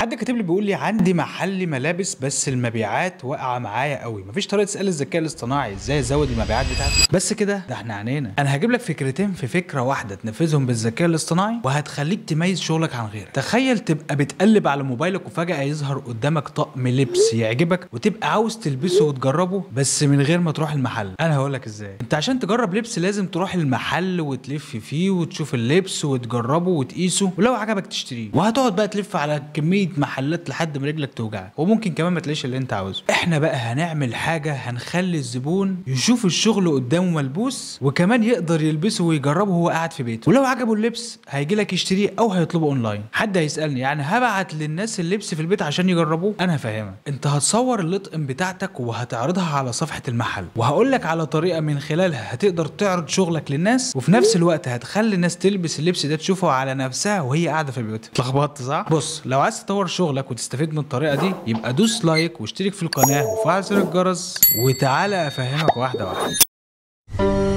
حد كاتب لي بيقول لي عندي محل ملابس بس المبيعات واقعه معايا قوي مفيش طريقه تسال الذكاء الاصطناعي ازاي ازود المبيعات بتاعتي بس كده ده احنا عنينا انا هجيب لك فكرتين في فكره واحده تنفذهم بالذكاء الاصطناعي وهتخليك تميز شغلك عن غيرك تخيل تبقى بتقلب على موبايلك وفجاه يظهر قدامك طقم لبس يعجبك وتبقى عاوز تلبسه وتجربه بس من غير ما تروح المحل انا هقول لك ازاي انت عشان تجرب لبس لازم تروح المحل وتلف فيه وتشوف اللبس وتجربه وتقيسه ولو عجبك تشتريه وهتقعد بقى تلف على كميه 100 محلات لحد ما رجلك توجعك وممكن كمان ما تلاقيش اللي انت عاوزه احنا بقى هنعمل حاجه هنخلي الزبون يشوف الشغل قدامه ملبوس وكمان يقدر يلبسه ويجربه وهو قاعد في بيته ولو عجبه اللبس هيجي لك يشتريه او هيطلبه اونلاين حد هيسالني يعني هبعت للناس اللبس في البيت عشان يجربوه انا فاهمه انت هتصور اللطقم بتاعتك وهتعرضها على صفحه المحل وهقول لك على طريقه من خلالها هتقدر تعرض شغلك للناس وفي نفس الوقت هتخلي الناس تلبس اللبس ده تشوفه على نفسها وهي قاعده في البيت اتلخبطت صح بص لو عايز تطور تطور شغلك وتستفيد من الطريقه دي يبقى دوس لايك واشترك في القناه وفعل زر الجرس وتعالى افهمك واحده واحده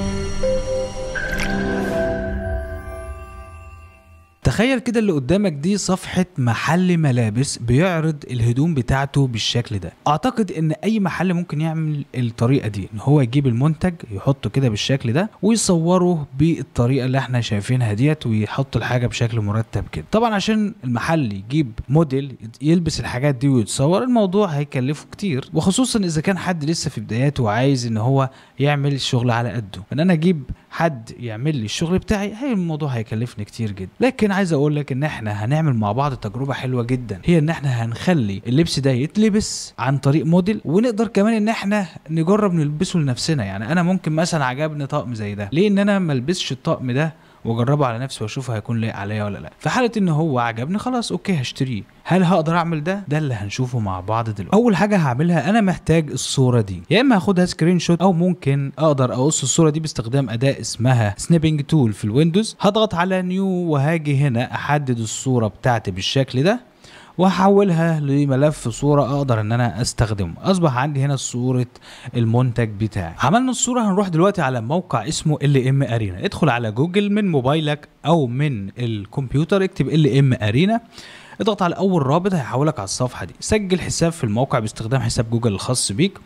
تخيل كده اللي قدامك دي صفحة محل ملابس بيعرض الهدوم بتاعته بالشكل ده اعتقد ان اي محل ممكن يعمل الطريقة دي ان هو يجيب المنتج يحطه كده بالشكل ده ويصوره بالطريقة اللي احنا شايفينها ديت ويحط الحاجة بشكل مرتب كده طبعا عشان المحل يجيب موديل يلبس الحاجات دي ويتصور الموضوع هيكلفه كتير وخصوصا اذا كان حد لسه في بداياته وعايز ان هو يعمل الشغل على قده ان انا اجيب حد يعمل لي الشغل بتاعي هي الموضوع هيكلفني كتير جدا لكن انا عايز اقول لك ان احنا هنعمل مع بعض تجربه حلوه جدا هي ان احنا هنخلي اللبس ده يتلبس عن طريق موديل ونقدر كمان ان احنا نجرب نلبسه لنفسنا يعني انا ممكن مثلا عجبني طقم زي ده ليه ان انا ما البسش الطقم ده واجربه على نفسي واشوف هيكون لايق عليا ولا لا في حاله ان هو عجبني خلاص اوكي هشتريه هل هقدر اعمل ده ده اللي هنشوفه مع بعض دلوقتي اول حاجه هعملها انا محتاج الصوره دي يا اما هاخدها سكرين شوت او ممكن اقدر اقص الصوره دي باستخدام اداه اسمها سنيبنج تول في الويندوز هضغط على نيو وهاجي هنا احدد الصوره بتاعتي بالشكل ده وهحولها لملف صوره اقدر ان انا استخدمه اصبح عندي هنا صوره المنتج بتاعي عملنا الصوره هنروح دلوقتي على موقع اسمه ال ام ارينا ادخل على جوجل من موبايلك او من الكمبيوتر اكتب ال ام ارينا اضغط على اول رابط هيحولك على الصفحه دي سجل حساب في الموقع باستخدام حساب جوجل الخاص بيك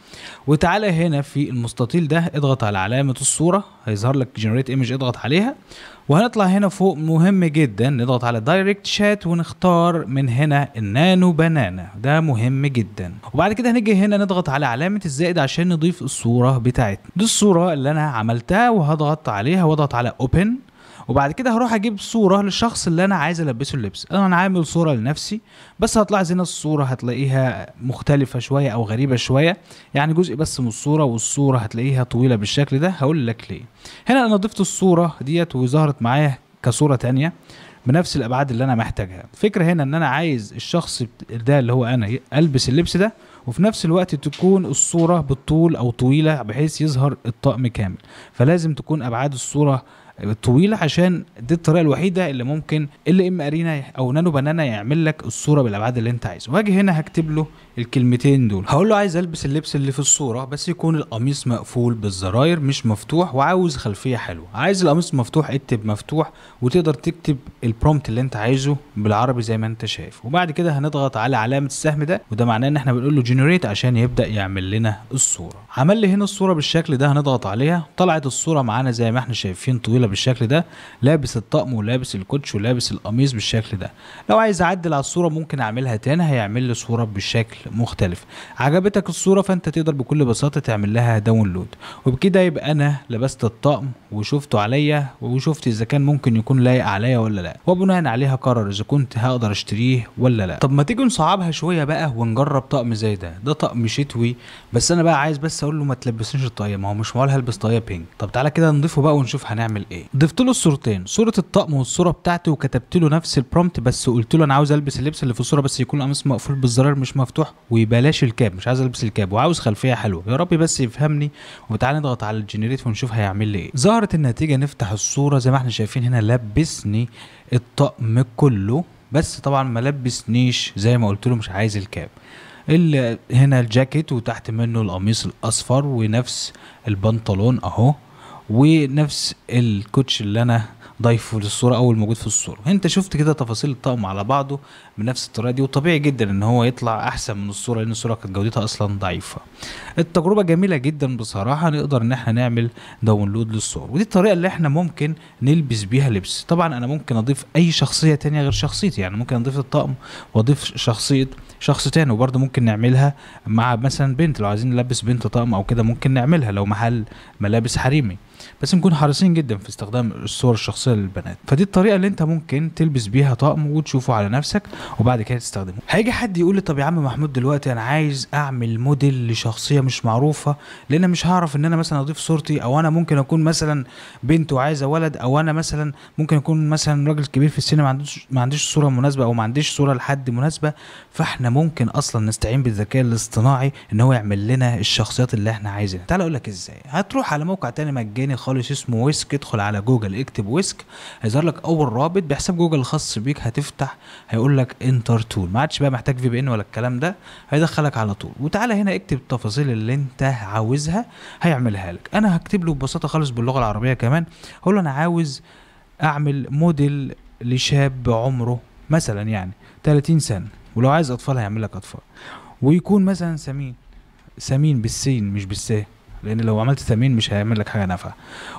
وتعالى هنا في المستطيل ده اضغط على علامه الصوره هيظهر لك جنريت ايمج اضغط عليها وهنطلع هنا فوق مهم جدا نضغط على دايركت شات ونختار من هنا النانو بنانا ده مهم جدا وبعد كده هنيجي هنا نضغط على علامه الزائد عشان نضيف الصوره بتاعتنا دي الصوره اللي انا عملتها وهضغط عليها واضغط على اوبن وبعد كده هروح اجيب صوره للشخص اللي انا عايز البسه اللبس انا عامل صوره لنفسي بس هطلع هنا الصوره هتلاقيها مختلفه شويه او غريبه شويه يعني جزء بس من الصوره والصوره هتلاقيها طويله بالشكل ده هقول لك ليه هنا انا ضفت الصوره ديت وظهرت معايا كصوره تانية بنفس الابعاد اللي انا محتاجها الفكره هنا ان انا عايز الشخص ده اللي هو انا البس اللبس ده وفي نفس الوقت تكون الصوره بالطول او طويله بحيث يظهر الطقم كامل فلازم تكون ابعاد الصوره طويله عشان دي الطريقه الوحيده اللي ممكن ال ام ارينا او نانو بنانا يعمل لك الصوره بالابعاد اللي انت عايزه واجي هنا هكتب له الكلمتين دول هقول له عايز البس اللبس اللي في الصوره بس يكون القميص مقفول بالزراير مش مفتوح وعاوز خلفيه حلوه عايز القميص مفتوح اكتب مفتوح وتقدر تكتب البرومت اللي انت عايزه بالعربي زي ما انت شايف وبعد كده هنضغط على علامه السهم ده وده معناه ان احنا بنقول له جنريت عشان يبدا يعمل لنا الصوره عمل لي هنا الصوره بالشكل ده هنضغط عليها طلعت الصوره معانا زي ما احنا شايفين طويله بالشكل ده لابس الطقم ولابس الكوتش ولابس القميص بالشكل ده لو عايز اعدل على الصوره ممكن اعملها تاني هيعمل لي صوره بالشكل مختلف عجبتك الصورة فانت تقدر بكل بساطة تعمل لها داونلود وبكده يبقى انا لبست الطقم وشفته عليا وشفت اذا كان ممكن يكون لايق عليا ولا لا وبناء عليها قرر اذا كنت هقدر اشتريه ولا لا طب ما تيجي نصعبها شوية بقى ونجرب طقم زي ده ده طقم شتوي بس انا بقى عايز بس اقول له ما تلبسنيش الطاقية ما هو مش معقول هلبس طاقية بينك طب تعالى كده نضيفه بقى ونشوف هنعمل ايه ضفت له الصورتين صورة الطقم والصورة بتاعتي وكتبت له نفس البرومت بس قلت له انا عاوز البس اللبس اللي في الصورة بس يكون القميص مقفول بالزرار مش مفتوح وبلاش الكاب مش عايز البس الكاب وعاوز خلفيه حلوه يا رب بس يفهمني وتعالى نضغط على الجنريت ونشوف هيعمل لي ايه ظهرت النتيجه نفتح الصوره زي ما احنا شايفين هنا لبسني الطقم كله بس طبعا ما لبسنيش زي ما قلت له مش عايز الكاب هنا الجاكيت وتحت منه القميص الاصفر ونفس البنطلون اهو ونفس الكوتش اللي انا ضيفه للصوره او الموجود في الصوره انت شفت كده تفاصيل الطقم على بعضه بنفس الطريقه دي وطبيعي جدا ان هو يطلع احسن من الصوره لان الصوره كانت جودتها اصلا ضعيفه التجربه جميله جدا بصراحه نقدر ان احنا نعمل داونلود للصور ودي الطريقه اللي احنا ممكن نلبس بيها لبس طبعا انا ممكن اضيف اي شخصيه تانية غير شخصيتي يعني ممكن اضيف الطقم واضيف شخصيه شخص تاني وبرضه ممكن نعملها مع مثلا بنت لو عايزين نلبس بنت طقم او كده ممكن نعملها لو محل ملابس حريمي بس نكون حريصين جدا في استخدام الصور الشخصيه للبنات فدي الطريقه اللي انت ممكن تلبس بيها طقم وتشوفه على نفسك وبعد كده تستخدمه هيجي حد يقول لي طب يا عم محمود دلوقتي انا عايز اعمل موديل لشخصيه مش معروفه لان انا مش هعرف ان انا مثلا اضيف صورتي او انا ممكن اكون مثلا بنت وعايزه ولد او انا مثلا ممكن اكون مثلا راجل كبير في السن ما عندوش ما عنديش صوره مناسبه او ما عنديش صوره لحد مناسبه فاحنا ممكن اصلا نستعين بالذكاء الاصطناعي ان هو يعمل لنا الشخصيات اللي احنا عايزينها تعال اقول لك ازاي هتروح على موقع تاني مجاني خالص اسمه ويسك ادخل على جوجل اكتب ويسك هيظهر لك اول رابط بحساب جوجل الخاص بيك هتفتح هيقول لك انتر تول ما عادش بقى محتاج في بي ان ولا الكلام ده هيدخلك على طول وتعالى هنا اكتب التفاصيل اللي انت عاوزها هيعملها لك انا هكتب له ببساطه خالص باللغه العربيه كمان هقول له انا عاوز اعمل موديل لشاب عمره مثلا يعني 30 سنه ولو عايز اطفال هيعمل لك اطفال ويكون مثلا سمين سمين بالسين مش بالسين لان لو عملت ثمين مش هيعمل لك حاجه نافعه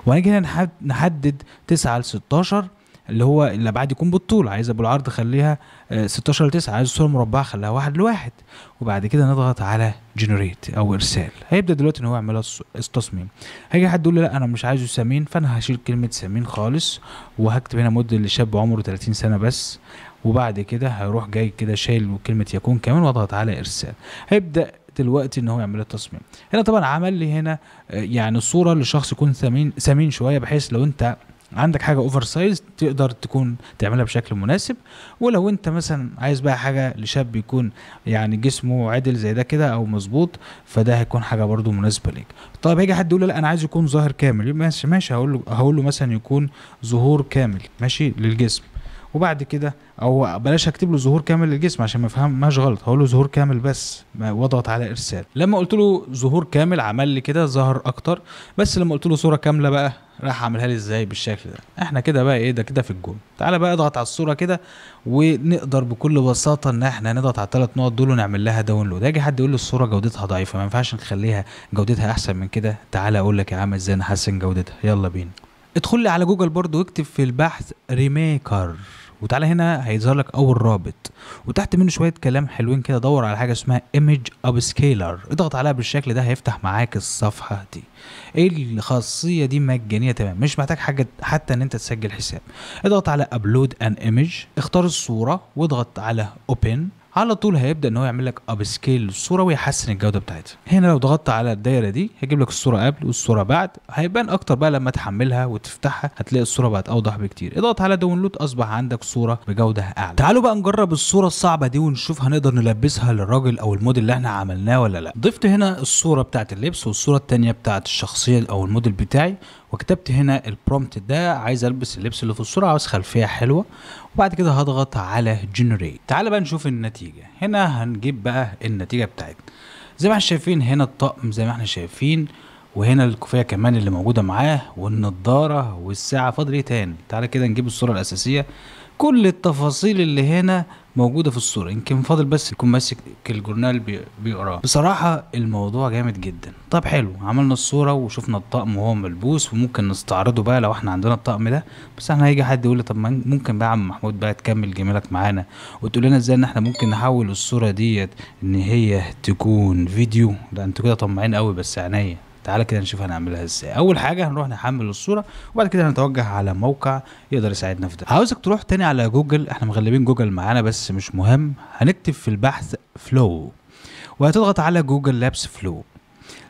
وهنيجي هنا نحدد 9 ل 16 اللي هو الابعاد يكون بالطول عايز ابو العرض خليها 16 آه، ل 9 عايز الصوره مربعه خليها 1 لواحد وبعد كده نضغط على جنريت او ارسال هيبدا دلوقتي ان هو يعمل التصميم هيجي حد يقول لي لا انا مش عايزه سمين فانا هشيل كلمه سمين خالص وهكتب هنا مده لشاب عمره 30 سنه بس وبعد كده هيروح جاي كده شايل كلمه يكون كمان واضغط على ارسال هيبدا الوقت ان هو يعمل التصميم هنا طبعا عمل لي هنا آه، يعني صوره لشخص يكون ثمين ثمين شويه بحيث لو انت عندك حاجه اوفر سايز تقدر تكون تعملها بشكل مناسب ولو انت مثلا عايز بقى حاجه لشاب يكون يعني جسمه عدل زي ده كده او مظبوط فده هيكون حاجه برده مناسبه ليك طيب هيجي حد يقول لا انا عايز يكون ظاهر كامل ماشي ماشي هقول له هقول له مثلا يكون ظهور كامل ماشي للجسم وبعد كده او بلاش اكتب له ظهور كامل للجسم عشان ما ماش غلط هقول له ظهور كامل بس واضغط على ارسال لما قلت له ظهور كامل عمل لي كده ظهر اكتر بس لما قلت له صوره كامله بقى راح اعملها لي ازاي بالشكل ده احنا كده بقى ايه ده كده في الجون تعالى بقى اضغط على الصوره كده ونقدر بكل بساطه ان احنا نضغط على الثلاث نقط دول ونعمل لها داونلود اجي حد يقول لي الصوره جودتها ضعيفه ما ينفعش نخليها جودتها احسن من كده تعالى اقول لك يا عم ازاي نحسن جودتها يلا بينا ادخل لي على جوجل برضو واكتب في البحث ريميكر وتعالى هنا هيظهر لك اول رابط وتحت منه شويه كلام حلوين كده دور على حاجه اسمها ايمج اب سكيلر اضغط عليها بالشكل ده هيفتح معاك الصفحه دي ايه الخاصيه دي مجانيه تمام مش محتاج حاجه حتى ان انت تسجل حساب اضغط على ابلود ان ايمج اختار الصوره واضغط على اوبن على طول هيبدا ان هو يعمل لك اب سكيل للصوره ويحسن الجوده بتاعتها هنا لو ضغطت على الدايره دي هيجيب لك الصوره قبل والصوره بعد هيبان اكتر بقى لما تحملها وتفتحها هتلاقي الصوره بقت اوضح بكتير اضغط على داونلود اصبح عندك صوره بجوده اعلى تعالوا بقى نجرب الصوره الصعبه دي ونشوف هنقدر نلبسها للراجل او الموديل اللي احنا عملناه ولا لا ضفت هنا الصوره بتاعت اللبس والصوره الثانيه بتاعت الشخصيه او الموديل بتاعي وكتبت هنا البرومت ده عايز البس اللبس اللي في الصوره عاوز خلفيه حلوه وبعد كده هضغط على جنريت تعال بقى نشوف النتيجه هنا هنجيب بقى النتيجه بتاعتنا زي ما احنا شايفين هنا الطقم زي ما احنا شايفين وهنا الكوفيه كمان اللي موجوده معاه والنضاره والساعه فاضل ايه تاني تعالى كده نجيب الصوره الاساسيه كل التفاصيل اللي هنا موجوده في الصوره يمكن فاضل بس يكون ماسك الجورنال بيقراه بصراحه الموضوع جامد جدا طب حلو عملنا الصوره وشفنا الطقم وهو ملبوس وممكن نستعرضه بقى لو احنا عندنا الطقم ده بس احنا هيجي حد يقول لي طب ممكن بقى عم محمود بقى تكمل جمالك معانا وتقول لنا ازاي ان احنا ممكن نحول الصوره ديت ان هي تكون فيديو ده انتوا كده طمعين قوي بس عينيا تعالى كده نشوف هنعملها ازاي اول حاجه هنروح نحمل الصوره وبعد كده هنتوجه على موقع يقدر يساعدنا في ده عاوزك تروح تاني على جوجل احنا مغلبين جوجل معانا بس مش مهم هنكتب في البحث فلو وهتضغط على جوجل لابس فلو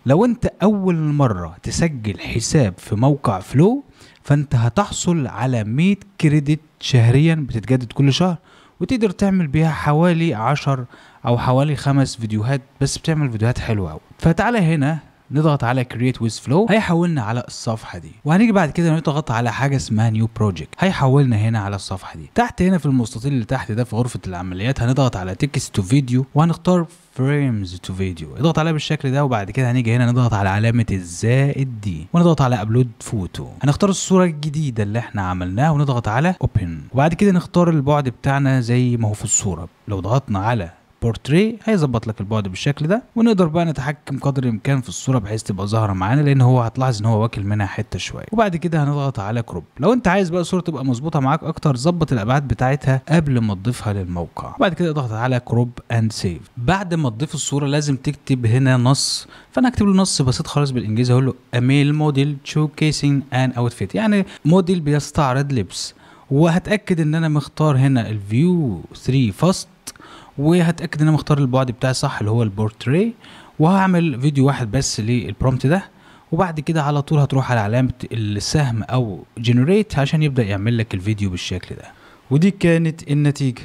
لو انت اول مرة تسجل حساب في موقع فلو فانت هتحصل على 100 كريدت شهريا بتتجدد كل شهر وتقدر تعمل بيها حوالي 10 او حوالي خمس فيديوهات بس بتعمل فيديوهات حلوة قوي فتعالى هنا نضغط على create with flow هيحولنا على الصفحه دي وهنيجي بعد كده نضغط على حاجه اسمها نيو بروجكت هيحولنا هنا على الصفحه دي تحت هنا في المستطيل اللي تحت ده في غرفه العمليات هنضغط على تكست تو فيديو وهنختار فريمز تو فيديو اضغط عليها بالشكل ده وبعد كده هنيجي هنا نضغط على علامه الزائد دي ونضغط على ابلود فوتو هنختار الصوره الجديده اللي احنا عملناها ونضغط على اوبن وبعد كده نختار البعد بتاعنا زي ما هو في الصوره لو ضغطنا على بورتري هيظبط لك البعد بالشكل ده ونقدر بقى نتحكم قدر الامكان في الصوره بحيث تبقى ظاهره معانا لان هو هتلاحظ ان هو واكل منها حته شويه وبعد كده هنضغط على كروب لو انت عايز بقى الصوره تبقى مظبوطه معاك اكتر ظبط الابعاد بتاعتها قبل ما تضيفها للموقع وبعد كده اضغط على كروب اند سيف بعد ما تضيف الصوره لازم تكتب هنا نص فانا هكتب له نص بسيط خالص بالانجليزي اقول له اميل موديل شو كيسنج ان اوتفيت يعني موديل بيستعرض لبس وهتاكد ان انا مختار هنا الفيو 3 فاست وهتاكد ان انا مختار البعد بتاعي صح اللي هو البورتري وهعمل فيديو واحد بس للبرومت ده وبعد كده على طول هتروح على علامه السهم او جنريت عشان يبدا يعمل لك الفيديو بالشكل ده ودي كانت النتيجه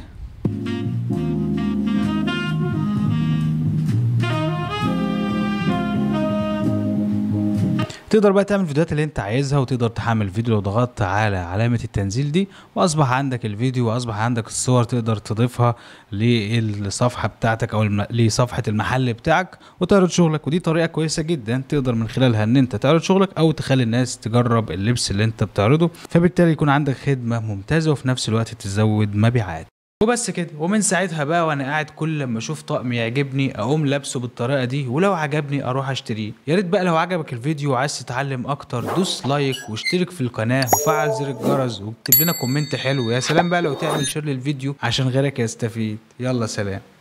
تقدر بقى تعمل الفيديوهات اللي انت عايزها وتقدر تحمل فيديو لو ضغطت على علامة التنزيل دي واصبح عندك الفيديو واصبح عندك الصور تقدر تضيفها للصفحة بتاعتك او لصفحة المحل بتاعك وتعرض شغلك ودي طريقة كويسة جدا تقدر من خلالها ان انت تعرض شغلك او تخلي الناس تجرب اللبس اللي انت بتعرضه فبالتالي يكون عندك خدمة ممتازة وفي نفس الوقت تزود مبيعات وبس كده ومن ساعتها بقى وانا قاعد كل لما اشوف طقم يعجبني اقوم لابسه بالطريقه دي ولو عجبني اروح اشتريه يا ريت بقى لو عجبك الفيديو وعايز تتعلم اكتر دوس لايك واشترك في القناه وفعل زر الجرس واكتب لنا كومنت حلو يا سلام بقى لو تعمل شير للفيديو عشان غيرك يستفيد يلا سلام